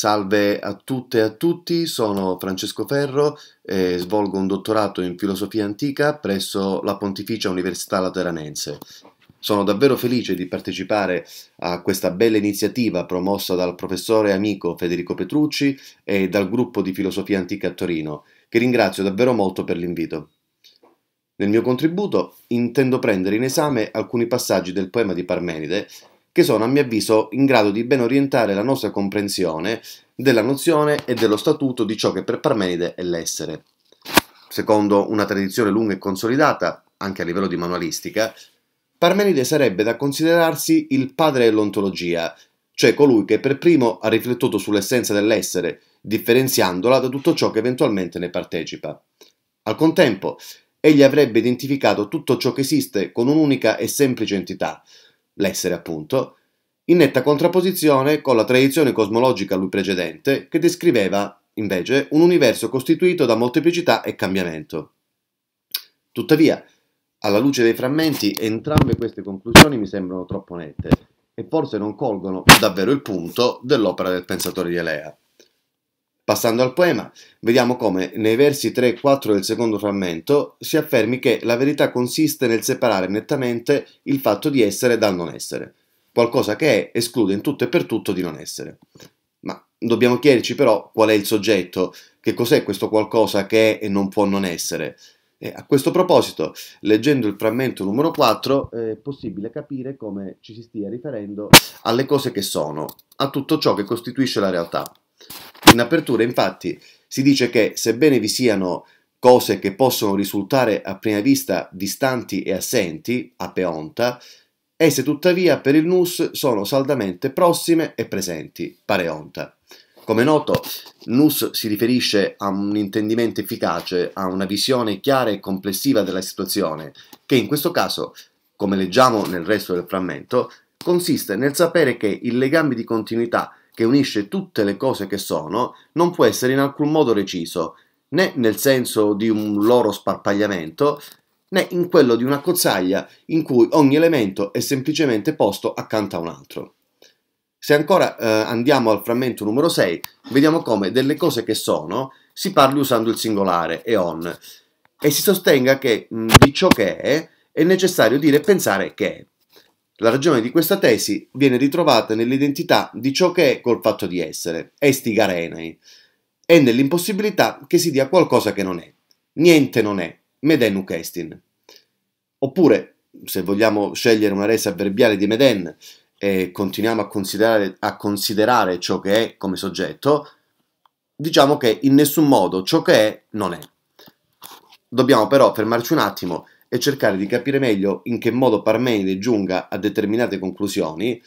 Salve a tutte e a tutti, sono Francesco Ferro e svolgo un dottorato in filosofia antica presso la Pontificia Università Lateranense. Sono davvero felice di partecipare a questa bella iniziativa promossa dal professore e amico Federico Petrucci e dal gruppo di filosofia antica a Torino, che ringrazio davvero molto per l'invito. Nel mio contributo intendo prendere in esame alcuni passaggi del poema di Parmenide che sono a mio avviso in grado di ben orientare la nostra comprensione della nozione e dello statuto di ciò che per Parmenide è l'essere. Secondo una tradizione lunga e consolidata, anche a livello di manualistica, Parmenide sarebbe da considerarsi il padre dell'ontologia, cioè colui che per primo ha riflettuto sull'essenza dell'essere, differenziandola da tutto ciò che eventualmente ne partecipa. Al contempo, egli avrebbe identificato tutto ciò che esiste con un'unica e semplice entità, l'essere appunto, in netta contrapposizione con la tradizione cosmologica a lui precedente che descriveva, invece, un universo costituito da molteplicità e cambiamento. Tuttavia, alla luce dei frammenti, entrambe queste conclusioni mi sembrano troppo nette e forse non colgono davvero il punto dell'opera del pensatore di Elea. Passando al poema, vediamo come nei versi 3 e 4 del secondo frammento si affermi che la verità consiste nel separare nettamente il fatto di essere dal non essere, qualcosa che è esclude in tutto e per tutto di non essere. Ma dobbiamo chiederci però qual è il soggetto, che cos'è questo qualcosa che è e non può non essere. E a questo proposito, leggendo il frammento numero 4, è possibile capire come ci si stia riferendo alle cose che sono, a tutto ciò che costituisce la realtà. In apertura, infatti, si dice che sebbene vi siano cose che possono risultare a prima vista distanti e assenti, a peonta, Esse tuttavia per il Nus sono saldamente prossime e presenti, pare onta. Come noto, Nus si riferisce a un intendimento efficace, a una visione chiara e complessiva della situazione, che in questo caso, come leggiamo nel resto del frammento, consiste nel sapere che il legame di continuità che unisce tutte le cose che sono non può essere in alcun modo reciso, né nel senso di un loro sparpagliamento, né in quello di una cozzaglia in cui ogni elemento è semplicemente posto accanto a un altro. Se ancora eh, andiamo al frammento numero 6, vediamo come delle cose che sono si parli usando il singolare e on e si sostenga che mh, mm, di ciò che è è necessario dire e pensare che è. La ragione di questa tesi viene ritrovata nell'identità di ciò che è col fatto di essere, esti garenei, e nell'impossibilità che si dia qualcosa che non è. Niente non è, Meden Ukestin. Oppure, se vogliamo scegliere una resa verbiale di Meden e continuiamo a considerare, a considerare ciò che è come soggetto, diciamo che in nessun modo ciò che è non è. Dobbiamo però fermarci un attimo e cercare di capire meglio in che modo Parmenide giunga a determinate conclusioni,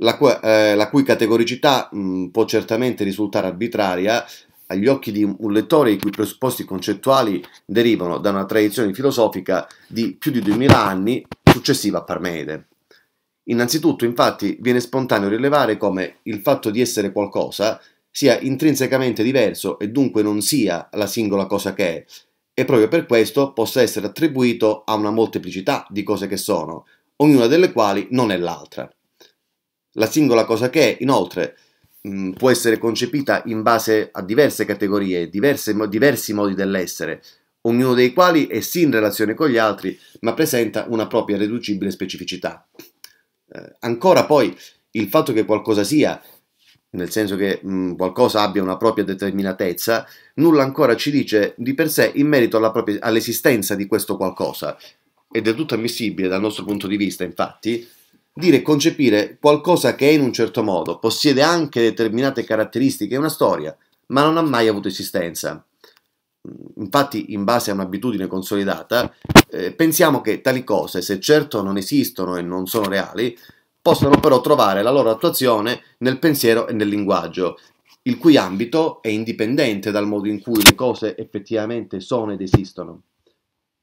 la, eh, la cui categoricità mh, può certamente risultare arbitraria agli occhi di un lettore i cui presupposti concettuali derivano da una tradizione filosofica di più di 2000 anni successiva a Parmede. Innanzitutto, infatti, viene spontaneo rilevare come il fatto di essere qualcosa sia intrinsecamente diverso e dunque non sia la singola cosa che è, e proprio per questo possa essere attribuito a una molteplicità di cose che sono, ognuna delle quali non è l'altra. La singola cosa che è, inoltre, Mm, può essere concepita in base a diverse categorie, diverse, diversi modi dell'essere, ognuno dei quali è sì in relazione con gli altri, ma presenta una propria irriducibile specificità. Eh, ancora poi il fatto che qualcosa sia, nel senso che mh, mm, qualcosa abbia una propria determinatezza, nulla ancora ci dice di per sé in merito all'esistenza di questo qualcosa. Ed è tutto ammissibile dal nostro punto di vista, infatti, dire concepire qualcosa che è in un certo modo, possiede anche determinate caratteristiche e una storia, ma non ha mai avuto esistenza. Mm, infatti, in base a un'abitudine consolidata, eh, pensiamo che tali cose, se certo non esistono e non sono reali, possono però trovare la loro attuazione nel pensiero e nel linguaggio, il cui ambito è indipendente dal modo in cui le cose effettivamente sono ed esistono.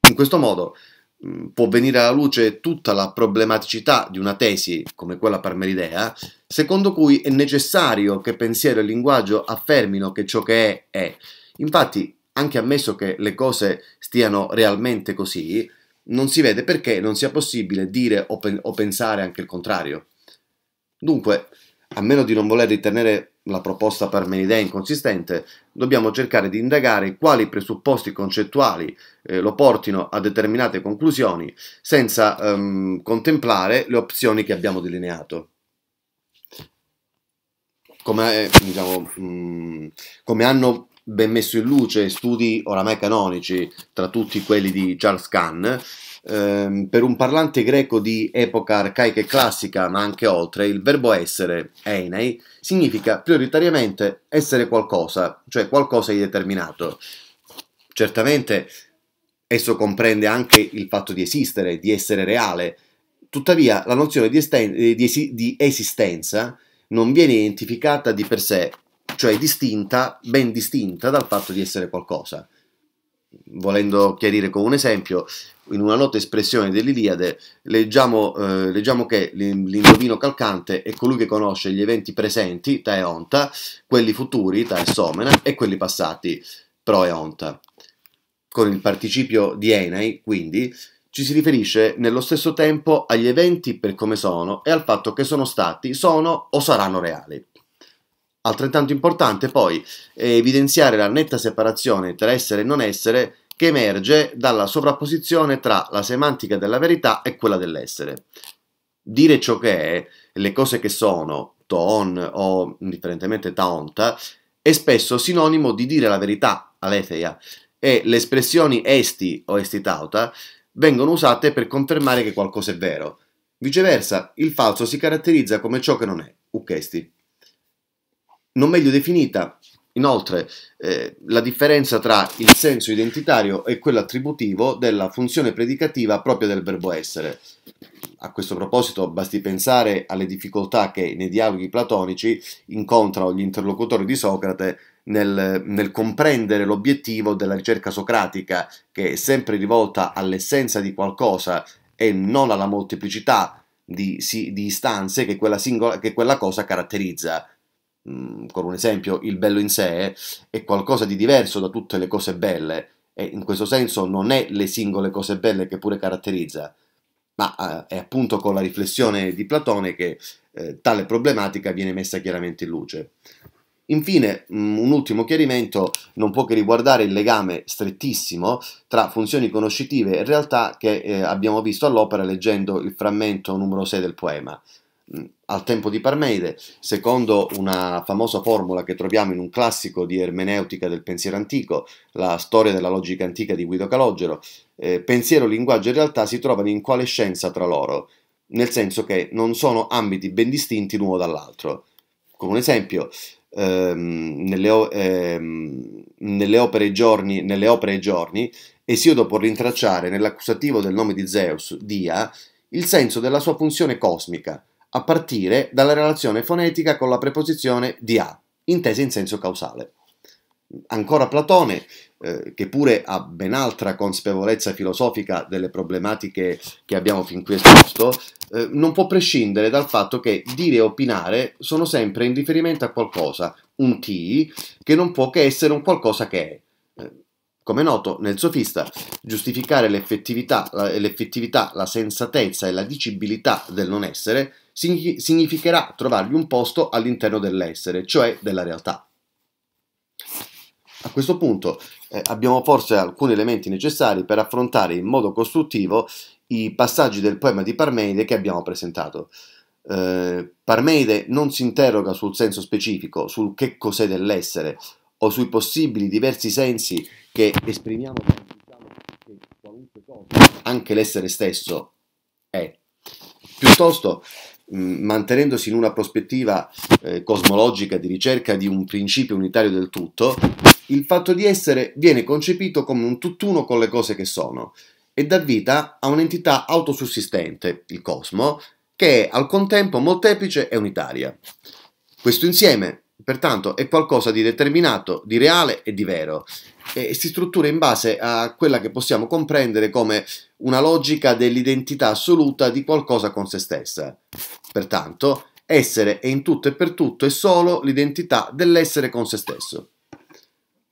In questo modo Mm, può venire alla luce tutta la problematicità di una tesi come quella parmeridea, secondo cui è necessario che pensiero e linguaggio affermino che ciò che è è. Infatti, anche ammesso che le cose stiano realmente così, non si vede perché non sia possibile dire o, pen- o pensare anche il contrario. Dunque, a meno di non voler ritenere la proposta parmenidea inconsistente, dobbiamo cercare di indagare quali presupposti concettuali eh, lo portino a determinate conclusioni senza ehm, contemplare le opzioni che abbiamo delineato. Come, eh, diciamo, mm, come hanno ben messo in luce studi oramai canonici, tra tutti quelli di Charles Kahn, ehm, per un parlante greco di epoca arcaica e classica, ma anche oltre, il verbo essere, einei, significa prioritariamente essere qualcosa, cioè qualcosa di determinato. Certamente esso comprende anche il fatto di esistere, di essere reale, tuttavia la nozione di, di, esi di esistenza non viene identificata di per sé, cioè distinta, ben distinta dal fatto di essere qualcosa volendo chiarire con un esempio, in una nota espressione dell'Iliade leggiamo, eh, leggiamo che l'indovino calcante è colui che conosce gli eventi presenti, ta e onta, quelli futuri, ta e somena, e quelli passati, pro e onta. Con il participio di enai, quindi, ci si riferisce nello stesso tempo agli eventi per come sono e al fatto che sono stati, sono o saranno reali. Altrettanto importante poi è evidenziare la netta separazione tra essere e non essere che emerge dalla sovrapposizione tra la semantica della verità e quella dell'essere. Dire ciò che è, le cose che sono, ton o indifferentemente taonta, è spesso sinonimo di dire la verità, aletheia, e le espressioni esti o estitauta vengono usate per confermare che qualcosa è vero. Viceversa, il falso si caratterizza come ciò che non è, ucchesti non meglio definita. Inoltre, eh, la differenza tra il senso identitario e quello attributivo della funzione predicativa propria del verbo essere. A questo proposito, basti pensare alle difficoltà che nei dialoghi platonici incontrano gli interlocutori di Socrate nel, nel comprendere l'obiettivo della ricerca socratica, che è sempre rivolta all'essenza di qualcosa e non alla molteplicità di, di istanze che quella, singola, che quella cosa caratterizza con un esempio, il bello in sé è qualcosa di diverso da tutte le cose belle e in questo senso non è le singole cose belle che pure caratterizza, ma eh, è appunto con la riflessione di Platone che eh, tale problematica viene messa chiaramente in luce. Infine, un ultimo chiarimento non può che riguardare il legame strettissimo tra funzioni conoscitive e realtà che eh, abbiamo visto all'opera leggendo il frammento numero 6 del poema. Mm, al tempo di Parmeide, secondo una famosa formula che troviamo in un classico di ermeneutica del pensiero antico, la storia della logica antica di Guido Calogero, eh, pensiero, linguaggio e realtà si trovano in quale scienza tra loro, nel senso che non sono ambiti ben distinti l'uno dall'altro. Come un esempio, ehm, nelle, ehm, nelle, opere giorni, nelle opere e giorni, Esiodo può rintracciare nell'accusativo del nome di Zeus, Dia, il senso della sua funzione cosmica, a partire dalla relazione fonetica con la preposizione di A, intesa in senso causale. Ancora Platone, eh, che pure ha ben altra consapevolezza filosofica delle problematiche che abbiamo fin qui esposto, eh, non può prescindere dal fatto che dire e opinare sono sempre in riferimento a qualcosa, un ti, che non può che essere un qualcosa che è. Eh, come noto, nel sofista, giustificare l'effettività, la, l'effettività, la sensatezza e la dicibilità del non essere significherà trovargli un posto all'interno dell'essere, cioè della realtà. A questo punto eh, abbiamo forse alcuni elementi necessari per affrontare in modo costruttivo i passaggi del poema di Parmeide che abbiamo presentato. Eh, Parmenide non si interroga sul senso specifico, sul che cos'è dell'essere o sui possibili diversi sensi che esprimiamo quando diciamo che qualunque cosa, anche l'essere stesso, è. Piuttosto Mm, mantenendosi in una prospettiva eh, cosmologica di ricerca di un principio unitario del tutto, il fatto di essere viene concepito come un tutt'uno con le cose che sono e dà vita a un'entità autosussistente, il cosmo, che è al contempo molteplice e unitaria. Questo insieme Pertanto è qualcosa di determinato, di reale e di vero e si struttura in base a quella che possiamo comprendere come una logica dell'identità assoluta di qualcosa con se stessa. Pertanto, essere è in tutto e per tutto è solo l'identità dell'essere con se stesso.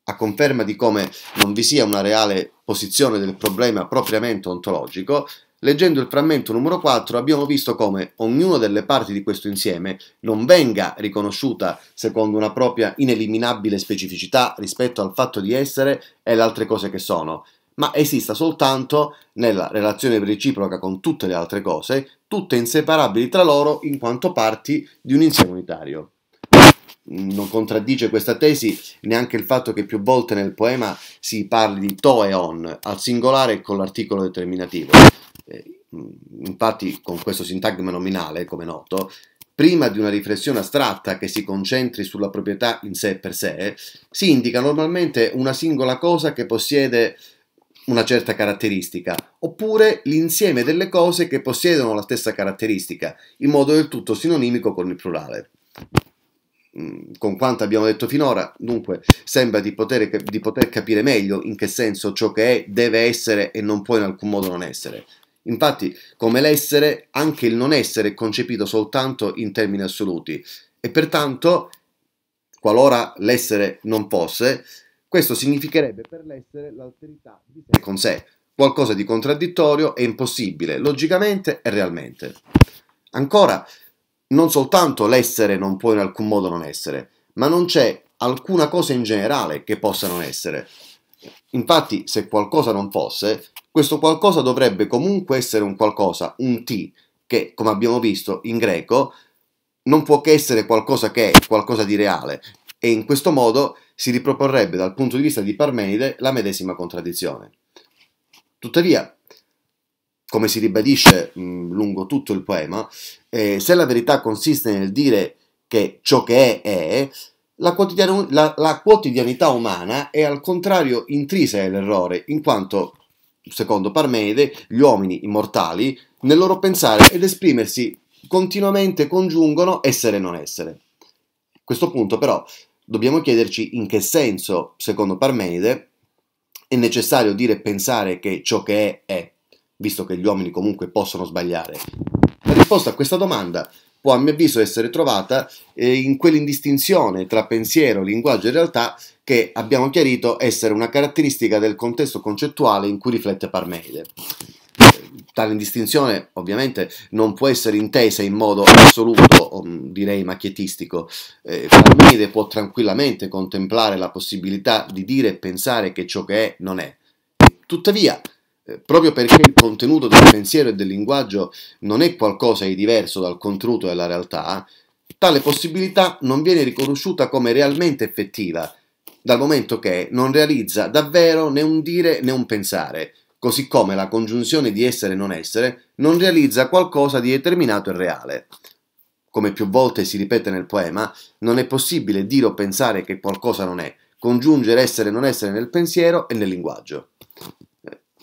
A conferma di come non vi sia una reale posizione del problema propriamente ontologico, Leggendo il frammento numero 4 abbiamo visto come ognuna delle parti di questo insieme non venga riconosciuta secondo una propria ineliminabile specificità rispetto al fatto di essere e le altre cose che sono, ma esista soltanto nella relazione reciproca con tutte le altre cose, tutte inseparabili tra loro in quanto parti di un insieme unitario non contraddice questa tesi neanche il fatto che più volte nel poema si parli di to e on al singolare e con l'articolo determinativo. Eh, infatti con questo sintagma nominale, come noto, prima di una riflessione astratta che si concentri sulla proprietà in sé per sé, si indica normalmente una singola cosa che possiede una certa caratteristica, oppure l'insieme delle cose che possiedono la stessa caratteristica, in modo del tutto sinonimico con il plurale. Mm, con quanto abbiamo detto finora, dunque, sembra di poter, di poter capire meglio in che senso ciò che è deve essere e non può in alcun modo non essere. Infatti, come l'essere, anche il non essere è concepito soltanto in termini assoluti e pertanto, qualora l'essere non fosse, questo significherebbe per l'essere l'alterità di sé con sé, qualcosa di contraddittorio e impossibile, logicamente e realmente. Ancora, non soltanto l'essere non può in alcun modo non essere, ma non c'è alcuna cosa in generale che possa non essere. Infatti, se qualcosa non fosse, questo qualcosa dovrebbe comunque essere un qualcosa, un ti, che come abbiamo visto in greco non può che essere qualcosa che è qualcosa di reale e in questo modo si riproporrebbe dal punto di vista di Parmenide la medesima contraddizione. Tuttavia, come si ribadisce mh, lungo tutto il poema, eh, se la verità consiste nel dire che ciò che è è, la, quotidian- la, la quotidianità umana è al contrario intrisa dell'errore, in quanto secondo Parmenide, gli uomini immortali nel loro pensare ed esprimersi continuamente congiungono essere e non essere. A questo punto però dobbiamo chiederci in che senso, secondo Parmenide, è necessario dire e pensare che ciò che è è, visto che gli uomini comunque possono sbagliare. La risposta a questa domanda può a mio avviso essere trovata eh, in quell'indistinzione tra pensiero, linguaggio e realtà che abbiamo chiarito essere una caratteristica del contesto concettuale in cui riflette Parmenide. Tale distinzione ovviamente non può essere intesa in modo assoluto, mm, direi macchiettistico. Eh, Parmenide può tranquillamente contemplare la possibilità di dire e pensare che ciò che è non è. Tuttavia, proprio perché il contenuto del pensiero e del linguaggio non è qualcosa di diverso dal contenuto della realtà, tale possibilità non viene riconosciuta come realmente effettiva, dal momento che non realizza davvero né un dire né un pensare, così come la congiunzione di essere e non essere non realizza qualcosa di determinato e reale. Come più volte si ripete nel poema, non è possibile dire o pensare che qualcosa non è, congiungere essere e non essere nel pensiero e nel linguaggio.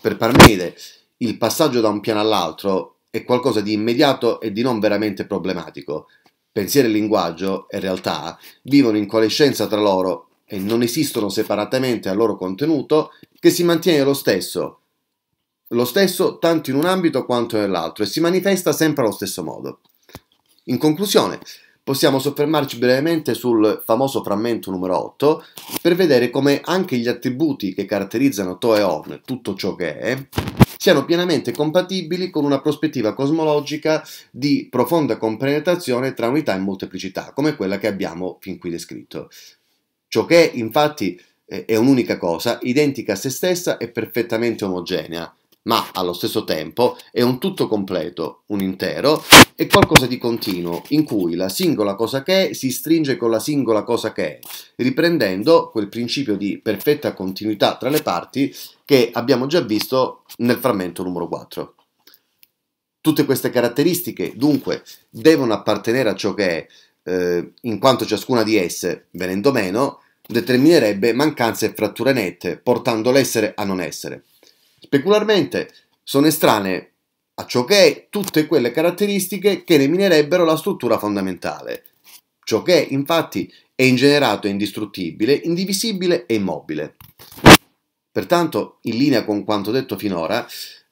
Per Parmenide il passaggio da un piano all'altro è qualcosa di immediato e di non veramente problematico. Pensiero e linguaggio, e realtà, vivono in coalescenza tra loro e non esistono separatamente al loro contenuto che si mantiene lo stesso, lo stesso tanto in un ambito quanto nell'altro e si manifesta sempre allo stesso modo. In conclusione, possiamo soffermarci brevemente sul famoso frammento numero 8 per vedere come anche gli attributi che caratterizzano Toeon, tutto ciò che è, siano pienamente compatibili con una prospettiva cosmologica di profonda compenetrazione tra unità e molteplicità, come quella che abbiamo fin qui descritto. Ciò che è, infatti, è un'unica cosa, identica a se stessa e perfettamente omogenea, ma allo stesso tempo è un tutto completo, un intero, è qualcosa di continuo, in cui la singola cosa che è si stringe con la singola cosa che è, riprendendo quel principio di perfetta continuità tra le parti che abbiamo già visto nel frammento numero 4. Tutte queste caratteristiche, dunque, devono appartenere a ciò che è, eh, in quanto ciascuna di esse, venendo meno, determinerebbe mancanze e fratture nette, portando l'essere a non essere specularmente sono estranee a ciò che è tutte quelle caratteristiche che ne minerebbero la struttura fondamentale. Ciò che infatti, è ingenerato e indistruttibile, indivisibile e immobile. Pertanto, in linea con quanto detto finora,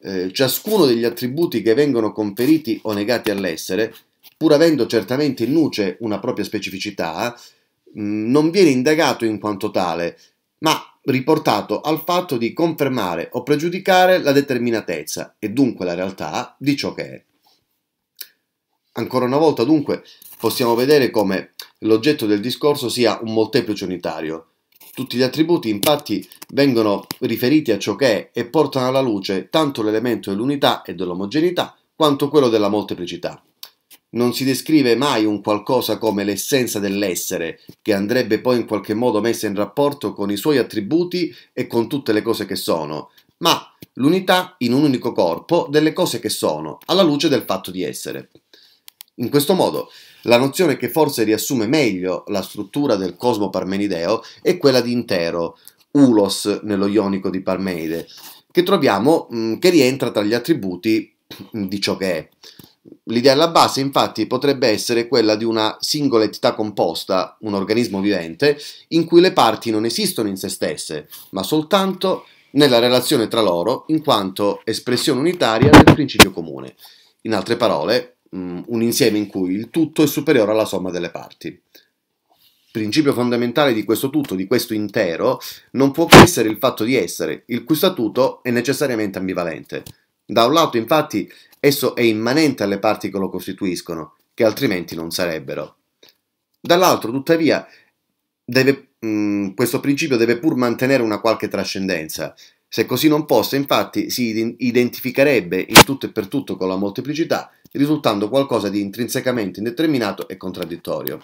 eh, ciascuno degli attributi che vengono conferiti o negati all'essere, pur avendo certamente in luce una propria specificità, mh, non viene indagato in quanto tale, ma riportato al fatto di confermare o pregiudicare la determinatezza e dunque la realtà di ciò che è. Ancora una volta dunque possiamo vedere come l'oggetto del discorso sia un molteplice unitario. Tutti gli attributi infatti vengono riferiti a ciò che è e portano alla luce tanto l'elemento dell'unità e dell'omogeneità quanto quello della molteplicità non si descrive mai un qualcosa come l'essenza dell'essere, che andrebbe poi in qualche modo messa in rapporto con i suoi attributi e con tutte le cose che sono, ma l'unità in un unico corpo delle cose che sono, alla luce del fatto di essere. In questo modo, la nozione che forse riassume meglio la struttura del cosmo parmenideo è quella di intero, ulos nello ionico di Parmeide, che troviamo mh, che rientra tra gli attributi mh, di ciò che è. L'idea alla base infatti potrebbe essere quella di una singola entità composta, un organismo vivente, in cui le parti non esistono in se stesse, ma soltanto nella relazione tra loro in quanto espressione unitaria del principio comune. In altre parole, mm, un insieme in cui il tutto è superiore alla somma delle parti. Principio fondamentale di questo tutto, di questo intero, non può che essere il fatto di essere, il cui statuto è necessariamente ambivalente. Da un lato, infatti, Esso è immanente alle parti che lo costituiscono, che altrimenti non sarebbero. Dall'altro, tuttavia, deve, mh, mm, questo principio deve pur mantenere una qualche trascendenza. Se così non fosse, infatti, si identificerebbe in tutto e per tutto con la molteplicità, risultando qualcosa di intrinsecamente indeterminato e contraddittorio.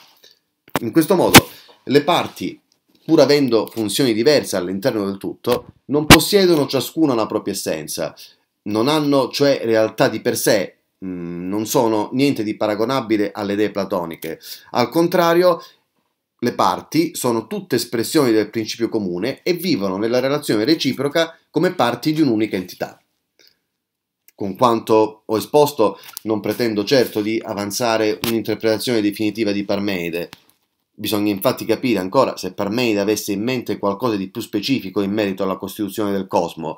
In questo modo, le parti, pur avendo funzioni diverse all'interno del tutto, non possiedono ciascuna una propria essenza, non hanno cioè realtà di per sé, mh, mm, non sono niente di paragonabile alle idee platoniche. Al contrario, le parti sono tutte espressioni del principio comune e vivono nella relazione reciproca come parti di un'unica entità. Con quanto ho esposto non pretendo certo di avanzare un'interpretazione definitiva di Parmeide. Bisogna infatti capire ancora se Parmeide avesse in mente qualcosa di più specifico in merito alla costituzione del cosmo,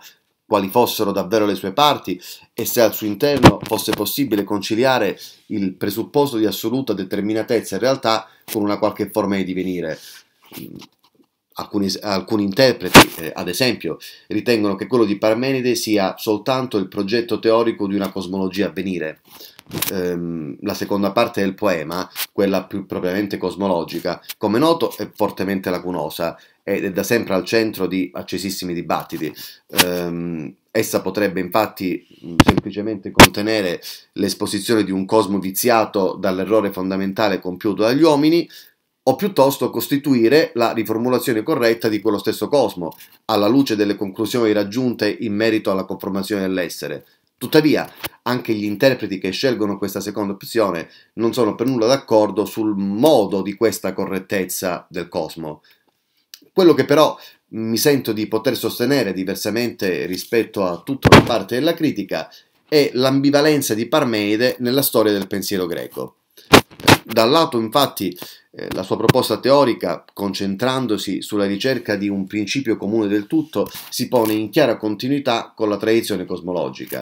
quali fossero davvero le sue parti e se al suo interno fosse possibile conciliare il presupposto di assoluta determinatezza in realtà con una qualche forma di divenire. Mm, alcuni, alcuni, interpreti, eh, ad esempio, ritengono che quello di Parmenide sia soltanto il progetto teorico di una cosmologia a venire, ehm, la seconda parte del poema, quella più propriamente cosmologica, come noto è fortemente lacunosa ed è da sempre al centro di accesissimi dibattiti. Ehm, essa potrebbe infatti semplicemente contenere l'esposizione di un cosmo viziato dall'errore fondamentale compiuto dagli uomini, o piuttosto costituire la riformulazione corretta di quello stesso cosmo, alla luce delle conclusioni raggiunte in merito alla conformazione dell'essere. Tuttavia, anche gli interpreti che scelgono questa seconda opzione non sono per nulla d'accordo sul modo di questa correttezza del cosmo. Quello che però mi sento di poter sostenere diversamente rispetto a tutta la parte della critica è l'ambivalenza di Parmeide nella storia del pensiero greco. Dal lato, infatti, eh, la sua proposta teorica, concentrandosi sulla ricerca di un principio comune del tutto, si pone in chiara continuità con la tradizione cosmologica.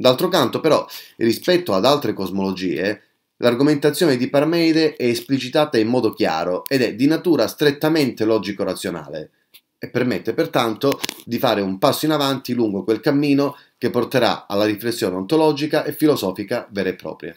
D'altro canto, però, rispetto ad altre cosmologie, l'argomentazione di Parmeide è esplicitata in modo chiaro ed è di natura strettamente logico-razionale e permette pertanto di fare un passo in avanti lungo quel cammino che porterà alla riflessione ontologica e filosofica vera e propria.